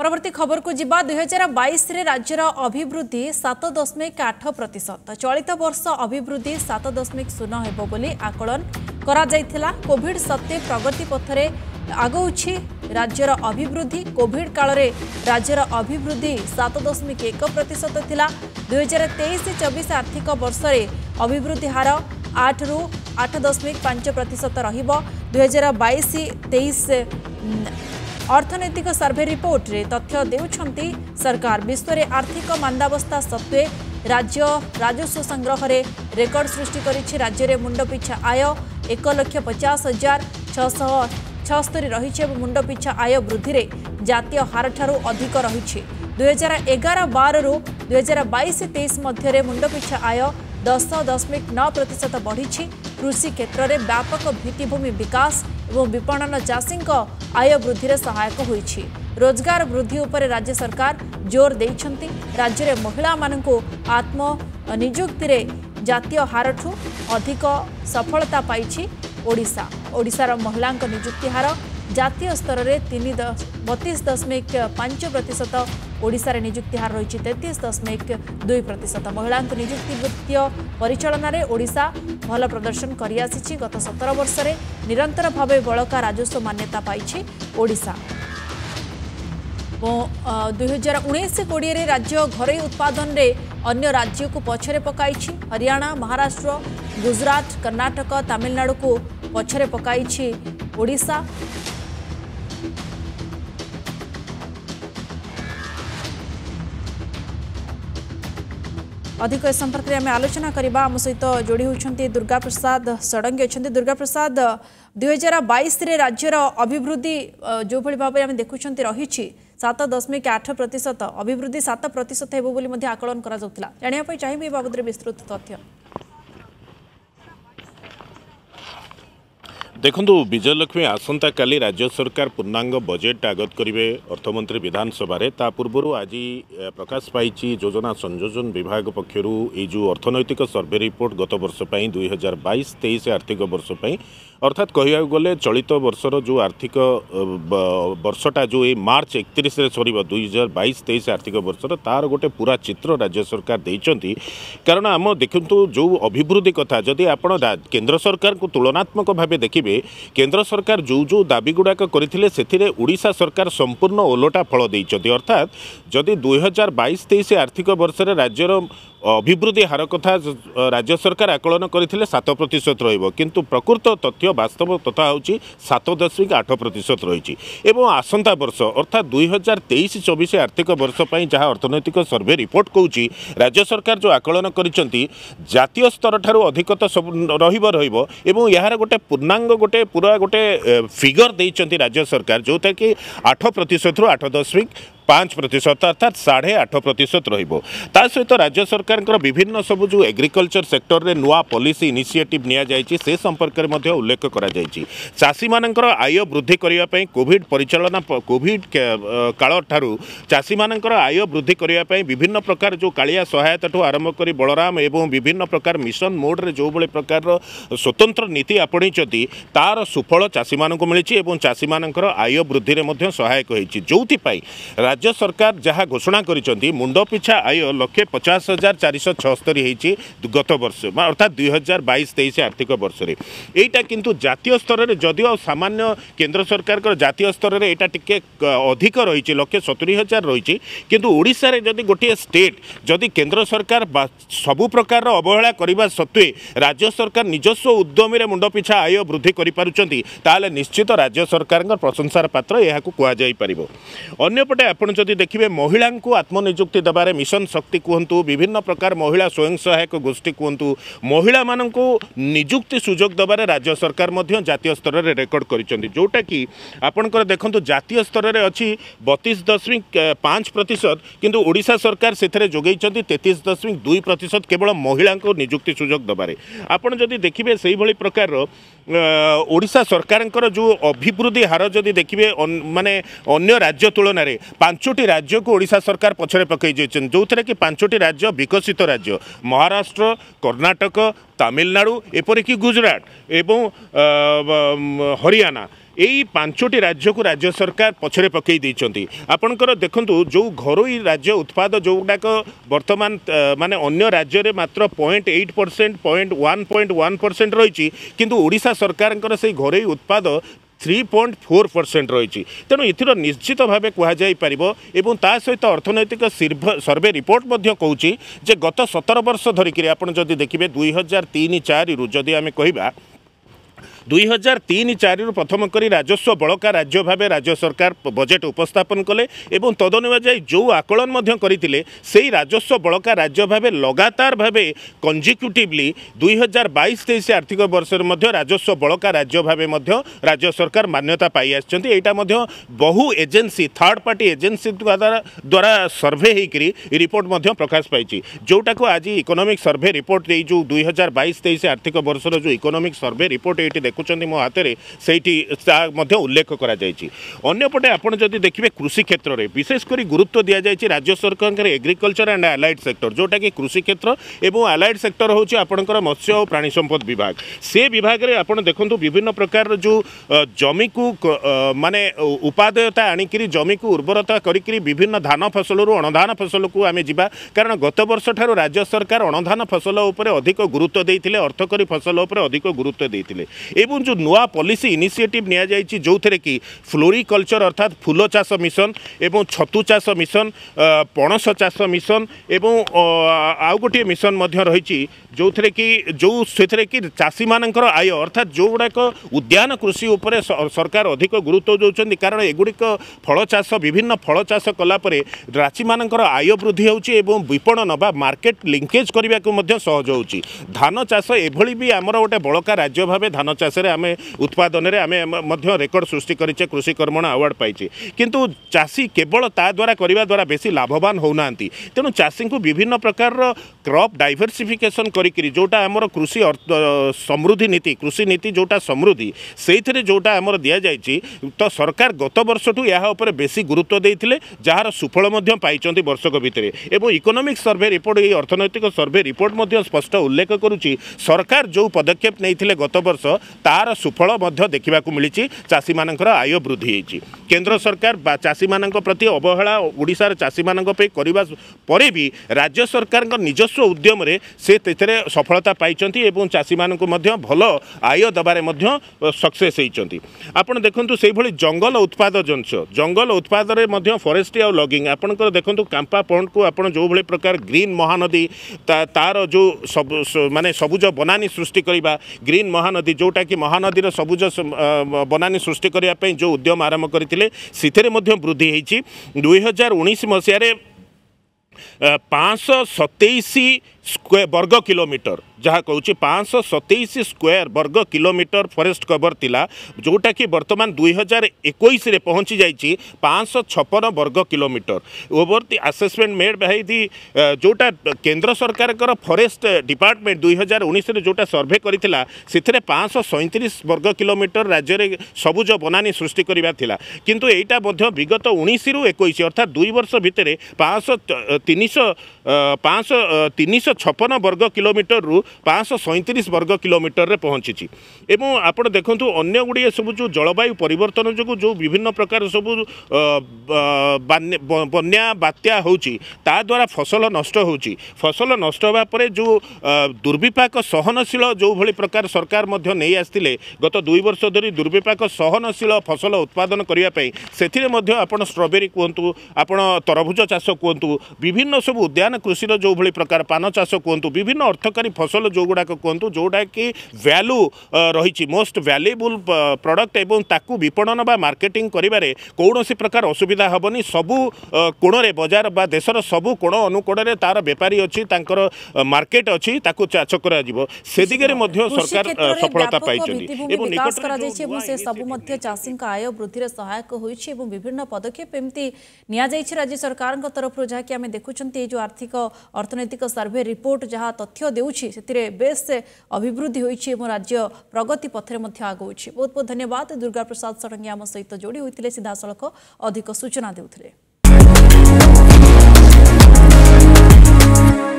ପରବର୍ତ୍ତୀ ଖବରକୁ ଯିବା ଦୁଇହଜାର ବାଇଶରେ ରାଜ୍ୟର ଅଭିବୃଦ୍ଧି ସାତ ଦଶମିକ ଆଠ ପ୍ରତିଶତ ଚଳିତ ବର୍ଷ ଅଭିବୃଦ୍ଧି ସାତ ଦଶମିକ ଶୂନ ହେବ ବୋଲି ଆକଳନ କରାଯାଇଥିଲା କୋଭିଡ୍ ସତ୍ତ୍ୱେ ପ୍ରଗତି ପଥରେ ଆଗଉଛି ରାଜ୍ୟର ଅଭିବୃଦ୍ଧି କୋଭିଡ୍ କାଳରେ ରାଜ୍ୟର ଅଭିବୃଦ୍ଧି ସାତ ଦଶମିକ ଏକ ପ୍ରତିଶତ ଥିଲା ଦୁଇହଜାର ତେଇଶ ଚବିଶ ଆର୍ଥିକ ବର୍ଷରେ ଅଭିବୃଦ୍ଧି ହାର ଆଠରୁ ଆଠ ଦଶମିକ ପାଞ୍ଚ ପ୍ରତିଶତ ରହିବ ଦୁଇହଜାର ବାଇଶ ତେଇଶ ଅର୍ଥନୈତିକ ସର୍ଭେ ରିପୋର୍ଟରେ ତଥ୍ୟ ଦେଉଛନ୍ତି ସରକାର ବିଶ୍ୱରେ ଆର୍ଥିକ ମାନ୍ଦାବସ୍ଥା ସତ୍ତ୍ୱେ ରାଜ୍ୟ ରାଜସ୍ୱ ସଂଗ୍ରହରେ ରେକର୍ଡ ସୃଷ୍ଟି କରିଛି ରାଜ୍ୟରେ ମୁଣ୍ଡପିଛା ଆୟ ଏକ ଲକ୍ଷ ପଚାଶ ହଜାର ଛଅଶହ ଛଅସ୍ତରୀ ରହିଛି ଏବଂ ମୁଣ୍ଡପିଛା ଆୟ ବୃଦ୍ଧିରେ ଜାତୀୟ ହାରଠାରୁ ଅଧିକ ରହିଛି ଦୁଇହଜାର ଏଗାର ବାରରୁ ଦୁଇହଜାର ବାଇଶ ତେଇଶ ମଧ୍ୟରେ ମୁଣ୍ଡପିଛା ଆୟ ଦଶ ଦଶମିକ ନଅ ପ୍ରତିଶତ ବଢ଼ିଛି କୃଷି କ୍ଷେତ୍ରରେ ବ୍ୟାପକ ଭିତ୍ତିଭୂମି ବିକାଶ और विपणन चाषी आय वृद्धि सहायक हो रोजगार वृद्धि उपर राज्य सरकार जोर दे राज्य में महिला आत्मनिजुक्ति जितियों हारू अधिक सफलता पाई ओडा ओार महिला निजुक्ति हार जय स्तर में बतीस दशमिक पांच प्रतिशत ଓଡ଼ିଶାରେ ନିଯୁକ୍ତି ହାର ରହିଛି ତେତିଶ ଦଶମିକ ଦୁଇ ପ୍ରତିଶତ ମହିଳାଙ୍କୁ ନିଯୁକ୍ତି ବୃତ୍ତୀୟ ପରିଚାଳନାରେ ଓଡ଼ିଶା ଭଲ ପ୍ରଦର୍ଶନ କରିଆସିଛି ଗତ ସତର ବର୍ଷରେ ନିରନ୍ତର ଭାବେ ବଳକା ରାଜସ୍ୱ ମାନ୍ୟତା ପାଇଛି ଓଡ଼ିଶା ଦୁଇ ହଜାର ଉଣେଇଶ କୋଡ଼ିଏରେ ରାଜ୍ୟ ଘରୋଇ ଉତ୍ପାଦନରେ ଅନ୍ୟ ରାଜ୍ୟକୁ ପଛରେ ପକାଇଛି ହରିୟାଣା ମହାରାଷ୍ଟ୍ର ଗୁଜରାଟ କର୍ଣ୍ଣାଟକ ତାମିଲନାଡ଼ୁକୁ ପଛରେ ପକାଇଛି ଓଡ଼ିଶା अधिक ए संपर्क में आम आलोचना करवा आम सहित जोड़ी होती दुर्गा प्रसाद षडंगी अच्छा दुर्गा प्रसाद हजार बैश राज्यर अभिवृद्धि जो भाई भाव में देखुं रही सात दशमिक आठ प्रतिशत अभिवृद्धि सात प्रतिशत होकलन जाना चाहिए यह बाबद विस्तृत तथ्य ଦେଖନ୍ତୁ ବିଜୟଲକ୍ଷ୍ମୀ ଆସନ୍ତାକାଲି ରାଜ୍ୟ ସରକାର ପୂର୍ଣ୍ଣାଙ୍ଗ ବଜେଟ୍ ଆଗତ କରିବେ ଅର୍ଥମନ୍ତ୍ରୀ ବିଧାନସଭାରେ ତା ପୂର୍ବରୁ ଆଜି ପ୍ରକାଶ ପାଇଛି ଯୋଜନା ସଂଯୋଜନ ବିଭାଗ ପକ୍ଷରୁ ଏଇ ଯେଉଁ ଅର୍ଥନୈତିକ ସର୍ଭେ ରିପୋର୍ଟ ଗତ ବର୍ଷ ପାଇଁ ଦୁଇ ହଜାର ଆର୍ଥିକ ବର୍ଷ ପାଇଁ ଅର୍ଥାତ୍ କହିବାକୁ ଗଲେ ଚଳିତ ବର୍ଷର ଯେଉଁ ଆର୍ଥିକ ବର୍ଷଟା ଯେଉଁ ଏଇ ମାର୍ଚ୍ଚ ଏକତିରିଶରେ ସରିବ ଦୁଇ ହଜାର ବାଇଶ ତେଇଶ ଆର୍ଥିକ ବର୍ଷର ତା'ର ଗୋଟେ ପୁରା ଚିତ୍ର ରାଜ୍ୟ ସରକାର ଦେଇଛନ୍ତି କାରଣ ଆମ ଦେଖନ୍ତୁ ଯେଉଁ ଅଭିବୃଦ୍ଧି କଥା ଯଦି ଆପଣ କେନ୍ଦ୍ର ସରକାରଙ୍କୁ ତୁଳନାତ୍ମକ ଭାବେ ଦେଖିବେ କେନ୍ଦ୍ର ସରକାର ଯେଉଁ ଯେଉଁ ଦାବିଗୁଡ଼ାକ କରିଥିଲେ ସେଥିରେ ଓଡ଼ିଶା ସରକାର ସମ୍ପୂର୍ଣ୍ଣ ଓଲଟା ଫଳ ଦେଇଛନ୍ତି ଅର୍ଥାତ୍ ଯଦି ଦୁଇ ହଜାର ବାଇଶ ତେଇଶ ଆର୍ଥିକ ବର୍ଷରେ ରାଜ୍ୟର অভিবৃদ্ধি হার কথা রাজ্য সরকার আকলন করে সাত প্রতিশত রহব কিন্তু প্রকৃত তথ্য বাস্তব তথা হচ্ছে সাত দশমিক আট প্রতিশত রয়েছে এবং আসন্তা বর্ষ অর্থাৎ দুই হাজার তেইশ চবিশ আর্থিক বর্ষ পাই যা অর্থনৈতিক সর্ভে রিপোর্ট কৌছি রাজ্য সরকার যে আকলন করেছেন জাতীয় স্তরঠার অধিক তো সব রহব রহব এবং এর গোটে পূর্ণাঙ্গ গোটে পুরা গোটে ফিগর দিয়েছেন রাজ্য সরকার যেটা কি আট প্রতিশত আট দশমিক पाँच प्रतिशत अर्थात साढ़े आठ प्रतिशत रोता सहित तो राज्य सरकार के विभिन्न सब जो एग्रिकलचर सेक्टर में नुआ पलिसी इनिसीएट नि से संपर्क में उल्लेख कर चाषी मान आय वृद्धि करने कोड परिचालना कोड काल ठार् चाषी मान आय वृद्धि करने विभिन्न प्रकार जो कालिया सहायता ठूँ आरंभ कर बलराम एवं विभिन्न प्रकार मिशन मोड्रे जो भी प्रकार स्वतंत्र नीति आपणई तार सुफल चाषी मिली चाषी मान आय वृद्धि सहायक हो जो राज्य রাজ্য সরকার যা ঘোষণা করেছেন মুন্ড পিছা আয় লক্ষে পচাশ হাজার চারিশ ছস্তরি হয়েছি গত বর্ষ অর্থাৎ দুই হাজার বাইশ তেইশ আর্থিক বর্ষে এইটা কিন্তু জাতীয় স্তরের যদিও সামান্য কেন্দ্র সরকার জাতীয় স্তরের এটা টিকি অধিক রয়েছে লক্ষে সতুরি হাজার রয়েছে কিন্তু ওড়িশার যদি গোটিয়ে স্টেট যদি কেন্দ্র সরকার বা সবু প্রকার অবহেলা করা সত্ত্বে রাজ্য সরকার নিজস্ব উদ্যমে মুন্ড পিছা আয় বৃদ্ধি করে পারুচ্ছেন তাহলে নিশ্চিত রাজ্য সরকারের প্রশংসার পাত্র এখন কুহযাই পার অন্যপটে ଆପଣ ଯଦି ଦେଖିବେ ମହିଳାଙ୍କୁ ଆତ୍ମନିଯୁକ୍ତି ଦେବାରେ ମିଶନ ଶକ୍ତି କୁହନ୍ତୁ ବିଭିନ୍ନ ପ୍ରକାର ମହିଳା ସ୍ୱୟଂ ସହାୟକ ଗୋଷ୍ଠୀ କୁହନ୍ତୁ ମହିଳାମାନଙ୍କୁ ନିଯୁକ୍ତି ସୁଯୋଗ ଦେବାରେ ରାଜ୍ୟ ସରକାର ମଧ୍ୟ ଜାତୀୟ ସ୍ତରରେ ରେକର୍ଡ଼ କରିଛନ୍ତି ଯେଉଁଟାକି ଆପଣଙ୍କର ଦେଖନ୍ତୁ ଜାତୀୟ ସ୍ତରରେ ଅଛି ବତିଶ ଦଶମିକ ପାଞ୍ଚ ପ୍ରତିଶତ କିନ୍ତୁ ଓଡ଼ିଶା ସରକାର ସେଥିରେ ଯୋଗାଇଛନ୍ତି ତେତିଶ ଦଶମିକ ଦୁଇ ପ୍ରତିଶତ କେବଳ ମହିଳାଙ୍କୁ ନିଯୁକ୍ତି ସୁଯୋଗ ଦେବାରେ ଆପଣ ଯଦି ଦେଖିବେ ସେଇଭଳି ପ୍ରକାରର ଓଡ଼ିଶା ସରକାରଙ୍କର ଯେଉଁ ଅଭିବୃଦ୍ଧି ହାର ଯଦି ଦେଖିବେ ମାନେ ଅନ୍ୟ ରାଜ୍ୟ ତୁଳନାରେ ପାଞ୍ଚଟି ରାଜ୍ୟକୁ ଓଡ଼ିଶା ସରକାର ପଛରେ ପକାଇ ଯାଇଛନ୍ତି ଯେଉଁଥିରେ କି ପାଞ୍ଚଟି ରାଜ୍ୟ ବିକଶିତ ରାଜ୍ୟ ମହାରାଷ୍ଟ୍ର କର୍ଣ୍ଣାଟକ ତାମିଲନାଡ଼ୁ ଏପରିକି ଗୁଜୁରାଟ ଏବଂ ହରିୟାଣା এই পাঁচটি রাজ্যক রাজ্য সরকার পছরে পকাই দিয়েছেন আপনার দেখুন যে ঘরোই রাজ্য উৎপাদ যেগুড়াক বর্তমান মানে অন্য রাজ্যের মাত্র point eight percent point one point one percent রয়েছে কিন্তু ওড়শা সরকারের সেই ঘরোই উৎপাদ 3.4% रहिचि तनो इथिरो निश्चित ভাবে কহা যাই পারিব এবন তা সৈতে অর্থনৈতিক সার্ভে রিপোর্ট মধ্যে কউচি যে গত 17 বছৰ ধৰি কি আপন যদি দেখিবে 2003-4 ৰ যদি আমি কহিবা ଦୁଇ ହଜାର ତିନି ଚାରିରୁ ପ୍ରଥମ କରି ରାଜସ୍ୱ ବଳକା ରାଜ୍ୟ ଭାବେ ରାଜ୍ୟ ସରକାର ବଜେଟ୍ ଉପସ୍ଥାପନ କଲେ ଏବଂ ତଦନୁଯାୟୀ ଯେଉଁ ଆକଳନ ମଧ୍ୟ କରିଥିଲେ ସେହି ରାଜସ୍ୱ ବଳକା ରାଜ୍ୟ ଭାବେ ଲଗାତାର ଭାବେ କଞ୍ଜିକ୍ୟୁଟିଭଲି ଦୁଇ ହଜାର ବାଇଶ ତେଇଶ ଆର୍ଥିକ ବର୍ଷରେ ମଧ୍ୟ ରାଜସ୍ୱ ବଳକା ରାଜ୍ୟ ଭାବେ ମଧ୍ୟ ରାଜ୍ୟ ସରକାର ମାନ୍ୟତା ପାଇ ଆସିଛନ୍ତି ଏଇଟା ମଧ୍ୟ ବହୁ ଏଜେନ୍ସି ଥାର୍ଡ଼ ପାର୍ଟି ଏଜେନ୍ସି ଦ୍ୱାରା ଦ୍ୱାରା ସର୍ଭେ ହୋଇକରି ରିପୋର୍ଟ ମଧ୍ୟ ପ୍ରକାଶ ପାଇଛି ଯେଉଁଟାକୁ ଆଜି ଇକୋନୋମିକ୍ ସର୍ଭେ ରିପୋର୍ଟ ଏଇ ଯେଉଁ ଦୁଇ ହଜାର ବାଇଶ ତେଇଶ ଆର୍ଥିକ ବର୍ଷର ଯେଉଁ ଇକୋନୋମିକ୍ ସର୍ଭେ ରିପୋର୍ଟ ଏଇଠି ଦେଖୁଛନ୍ତି ମୋ ହାତରେ ସେଇଠି ତାହା ମଧ୍ୟ ଉଲ୍ଲେଖ କରାଯାଇଛି ଅନ୍ୟପଟେ ଆପଣ ଯଦି ଦେଖିବେ କୃଷି କ୍ଷେତ୍ରରେ ବିଶେଷ କରି ଗୁରୁତ୍ୱ ଦିଆଯାଇଛି ରାଜ୍ୟ ସରକାରଙ୍କର ଏଗ୍ରିକଲଚର ଆଣ୍ଡ ଆଲାଇଡ୍ ସେକ୍ଟର ଯେଉଁଟାକି କୃଷି କ୍ଷେତ୍ର ଏବଂ ଆଲାଇଡ୍ ସେକ୍ଟର ହେଉଛି ଆପଣଙ୍କର ମତ୍ସ୍ୟ ଓ ପ୍ରାଣୀ ସମ୍ପଦ ବିଭାଗ ସେ ବିଭାଗରେ ଆପଣ ଦେଖନ୍ତୁ ବିଭିନ୍ନ ପ୍ରକାରର ଯେଉଁ ଜମିକୁ ମାନେ ଉପାଦେୟତା ଆଣିକିରି ଜମିକୁ ଉର୍ବରତା କରିକିରି ବିଭିନ୍ନ ଧାନ ଫସଲରୁ ଅଣଧାନ ଫସଲକୁ ଆମେ ଯିବା କାରଣ ଗତ ବର୍ଷଠାରୁ ରାଜ୍ୟ ସରକାର ଅଣଧାନ ଫସଲ ଉପରେ ଅଧିକ ଗୁରୁତ୍ୱ ଦେଇଥିଲେ ଅର୍ଥକରୀ ଫସଲ ଉପରେ ଅଧିକ ଗୁରୁତ୍ୱ ଦେଇଥିଲେ ଏ এবং যে নূয়া পলিসি ইনিসিয়েটিভ নিয়া যাইছি যেউথিরে কি ফ্লোরিকলচর অর্থাৎ ফুল চাষ মিশন এবং ছতু চাষ মিশন পণস চাষ মিশন এবং আউ গোটিয়ে মিশন মধ্য রয়েছে যেউথিরে কি যেউ সেথিরে কি চাষী মানকর আয় অর্থাৎ যেগুড়াক উদ্যান কৃষি উপরে সরকার অধিক গুরুত্ব দেছেন কারণ এগুড়িক ফল চাষ বিভিন্ন ফল চাষ কলাপরে চাষী মানকর আয় বৃদ্ধি হচ্ছে এবং বিপণন বা মার্কেট লিঙ্কেজ করা সহজ হচ্ছে ধান চাষ এভাবে বি আমার গোটে বড়কা রাজ্য ভাবে ধান চাষ ଚାଷରେ ଆମେ ଉତ୍ପାଦନରେ ଆମେ ମଧ୍ୟ ରେକର୍ଡ଼ ସୃଷ୍ଟି କରିଛେ କୃଷି କର୍ମଣ ଆୱାର୍ଡ଼ ପାଇଛେ କିନ୍ତୁ ଚାଷୀ କେବଳ ତା ଦ୍ୱାରା କରିବା ଦ୍ୱାରା ବେଶୀ ଲାଭବାନ ହେଉନାହାନ୍ତି ତେଣୁ ଚାଷୀଙ୍କୁ ବିଭିନ୍ନ ପ୍ରକାରର କ୍ରପ୍ ଡାଇଭର୍ସିଫିକେସନ୍ କରିକିରି ଯେଉଁଟା ଆମର କୃଷି ସମୃଦ୍ଧି ନୀତି କୃଷି ନୀତି ଯେଉଁଟା ସମୃଦ୍ଧି ସେଇଥିରେ ଯେଉଁଟା ଆମର ଦିଆଯାଇଛି ତ ସରକାର ଗତ ବର୍ଷଠୁ ଏହା ଉପରେ ବେଶୀ ଗୁରୁତ୍ୱ ଦେଇଥିଲେ ଯାହାର ସୁଫଳ ମଧ୍ୟ ପାଇଛନ୍ତି ବର୍ଷକ ଭିତରେ ଏବଂ ଇକୋନୋମିକ୍ ସର୍ଭେ ରିପୋର୍ଟ ଏହି ଅର୍ଥନୈତିକ ସର୍ଭେ ରିପୋର୍ଟ ମଧ୍ୟ ସ୍ପଷ୍ଟ ଉଲ୍ଲେଖ କରୁଛି ସରକାର ଯେଉଁ ପଦକ୍ଷେପ ନେଇଥିଲେ ଗତ ବର୍ଷ ତାର ସୁଫଳ ମଧ୍ୟ ଦେଖିବାକୁ ମିଳିଛି ଚାଷୀମାନଙ୍କର ଆୟ ବୃଦ୍ଧି ହୋଇଛି କେନ୍ଦ୍ର ସରକାର ଚାଷୀମାନଙ୍କ ପ୍ରତି ଅବହେଳା ଓଡ଼ିଶାର ଚାଷୀମାନଙ୍କ ପାଇଁ କରିବା ପରେ ବି ରାଜ୍ୟ ସରକାରଙ୍କ ନିଜସ୍ୱ ଉଦ୍ୟମରେ ସେ ସେଥିରେ ସଫଳତା ପାଇଛନ୍ତି ଏବଂ ଚାଷୀମାନଙ୍କୁ ମଧ୍ୟ ଭଲ ଆୟ ଦେବାରେ ମଧ୍ୟ ସକ୍ସେସ୍ ହୋଇଛନ୍ତି ଆପଣ ଦେଖନ୍ତୁ ସେଇଭଳି ଜଙ୍ଗଲ ଉତ୍ପାଦ ଜିନିଷ ଜଙ୍ଗଲ ଉତ୍ପାଦରେ ମଧ୍ୟ ଫରେଷ୍ଟ୍ରି ଆଉ ଲଗିଂ ଆପଣଙ୍କର ଦେଖନ୍ତୁ କାମ୍ପା ପଣ୍ଡକୁ ଆପଣ ଯେଉଁଭଳି ପ୍ରକାର ଗ୍ରୀନ୍ ମହାନଦୀ ତାର ଯେଉଁ ସବୁ ମାନେ ସବୁଜ ବନାନୀ ସୃଷ୍ଟି କରିବା ଗ୍ରୀନ୍ ମହାନଦୀ ଯେଉଁଟାକି କି ମହାନଦୀର ସବୁଜ ବନାନୀ ସୃଷ୍ଟି କରିବା ପାଇଁ ଯେଉଁ ଉଦ୍ୟମ ଆରମ୍ଭ କରିଥିଲେ ସେଥିରେ ମଧ୍ୟ ବୃଦ୍ଧି ହୋଇଛି ଦୁଇହଜାର ଉଣେଇଶ ମସିହାରେ ପାଞ୍ଚଶହ ସତେଇଶ ସ୍କୋୟ ବର୍ଗ କିଲୋମିଟର ଯାହା କହୁଛି ପାଞ୍ଚଶହ ସତେଇଶ ସ୍କୋୟାର ବର୍ଗ କିଲୋମିଟର ଫରେଷ୍ଟ କଭର ଥିଲା ଯେଉଁଟାକି ବର୍ତ୍ତମାନ ଦୁଇହଜାର ଏକୋଇଶରେ ପହଞ୍ଚି ଯାଇଛି ପାଞ୍ଚଶହ ଛପନ ବର୍ଗ kilometre over the assessment made by the ଯେଉଁଟା କେନ୍ଦ୍ର ସରକାରଙ୍କର ଫରେଷ୍ଟ ଡିପାର୍ଟମେଣ୍ଟ ଦୁଇହଜାର ଉଣେଇଶରେ ଯେଉଁଟା ସର୍ଭେ କରିଥିଲା ସେଥିରେ ପାଞ୍ଚଶହ ସଇଁତିରିଶ ବର୍ଗ କିଲୋମିଟର ରାଜ୍ୟରେ ସବୁଜ ବନାନୀ ସୃଷ୍ଟି କରିବା ଥିଲା କିନ୍ତୁ ଏଇଟା ମଧ୍ୟ ବିଗତ ଉଣେଇଶରୁ ଏକୋଇଶ ଅର୍ଥାତ୍ ଦୁଇ ବର୍ଷ ଭିତରେ ପାଞ୍ଚଶହ ତିନିଶହ ପାଞ୍ଚଶହ ତିନିଶହ ଛପନ ବର୍ଗ କିଲୋମିଟରରୁ ପାଞ୍ଚଶହ ସଇଁତିରିଶ ବର୍ଗ କିଲୋମିଟରରେ ପହଞ୍ଚିଛି ଏବଂ ଆପଣ ଦେଖନ୍ତୁ ଅନ୍ୟ ଗୁଡ଼ିଏ ସବୁ ଯେଉଁ ଜଳବାୟୁ ପରିବର୍ତ୍ତନ ଯୋଗୁଁ ଯେଉଁ ବିଭିନ୍ନ ପ୍ରକାର ସବୁ ବନ୍ୟା ବାତ୍ୟା ହେଉଛି ତାଦ୍ୱାରା ଫସଲ ନଷ୍ଟ ହେଉଛି ଫସଲ ନଷ୍ଟ ହେବା ପରେ ଯେଉଁ ଦୁର୍ବିପାକ ସହନଶୀଳ ଯେଉଁଭଳି ପ୍ରକାର ସରକାର ମଧ୍ୟ ନେଇ ଆସିଥିଲେ ଗତ ଦୁଇ ବର୍ଷ ଧରି ଦୁର୍ବିପାକ ସହନଶୀଳ ଫସଲ ଉତ୍ପାଦନ କରିବା ପାଇଁ ସେଥିରେ ମଧ୍ୟ ଆପଣ ଷ୍ଟ୍ରବେରୀ କୁହନ୍ତୁ ଆପଣ ତରଭୁଜ ଚାଷ କୁହନ୍ତୁ ବିଭିନ୍ନ ସବୁ ଉଦ୍ୟାନ କୃଷିର ଯେଉଁଭଳି ପ୍ରକାର ପାନ ଚାଷ କୁହନ୍ତୁ ବିଭିନ୍ନ ଅର୍ଥକାରୀ ଫସଲ ଯେଉଁଗୁଡ଼ାକ କୁହନ୍ତୁ ଯେଉଁଟାକି ଭ୍ୟାଲୁ ରହିଛି ମୋଷ୍ଟ ଭ୍ୟାଲ୍ୟୁବୁଲ୍ ପ୍ରଡ଼କ୍ଟ ଏବଂ ତାକୁ ବିପଣନ ବା ମାର୍କେଟିଂ କରିବାରେ କୌଣସି ପ୍ରକାର ଅସୁବିଧା ହେବନି ସବୁ କୋଣରେ ବଜାର ବା ଦେଶର ସବୁ କୋଣ ଅନୁକୋଣରେ ତାର ବେପାରୀ ଅଛି ତାଙ୍କର ମାର୍କେଟ ଅଛି ତାକୁ ଚାଷ କରାଯିବ ସେ ଦିଗରେ ମଧ୍ୟ ସରକାର ସଫଳତା ପାଇଛନ୍ତି ଏବଂ ସେ ସବୁ ମଧ୍ୟ ଚାଷୀଙ୍କ ଆୟ ବୃଦ୍ଧିରେ ସହାୟକ ହୋଇଛି ଏବଂ ବିଭିନ୍ନ ପଦକ୍ଷେପ ଏମିତି ନିଆଯାଇଛି ରାଜ୍ୟ ସରକାରଙ୍କ ତରଫରୁ ଯାହାକି ଆମେ ଦେଖୁଛନ୍ତି ଏଇ ଯେଉଁ ଆର୍ଥିକ ଅର୍ଥନୈତିକ ସର୍ଭେ ରିପୋର୍ଟ ଯାହା ତଥ୍ୟ ଦେଉଛି ସେଥିରେ ବେଶ ଅଭିବୃଦ୍ଧି ହୋଇଛି ଏବଂ ରାଜ୍ୟ ପ୍ରଗତି ପଥରେ ମଧ୍ୟ ଆଗଉଛି ବହୁତ ବହୁତ ଧନ୍ୟବାଦ ଦୁର୍ଗା ପ୍ରସାଦ ଷଡ଼ଙ୍ଗୀ ଆମ ସହିତ ଯୋଡ଼ି ହୋଇଥିଲେ ସିଧାସଳଖ ଅଧିକ ସୂଚନା ଦେଉଥିଲେ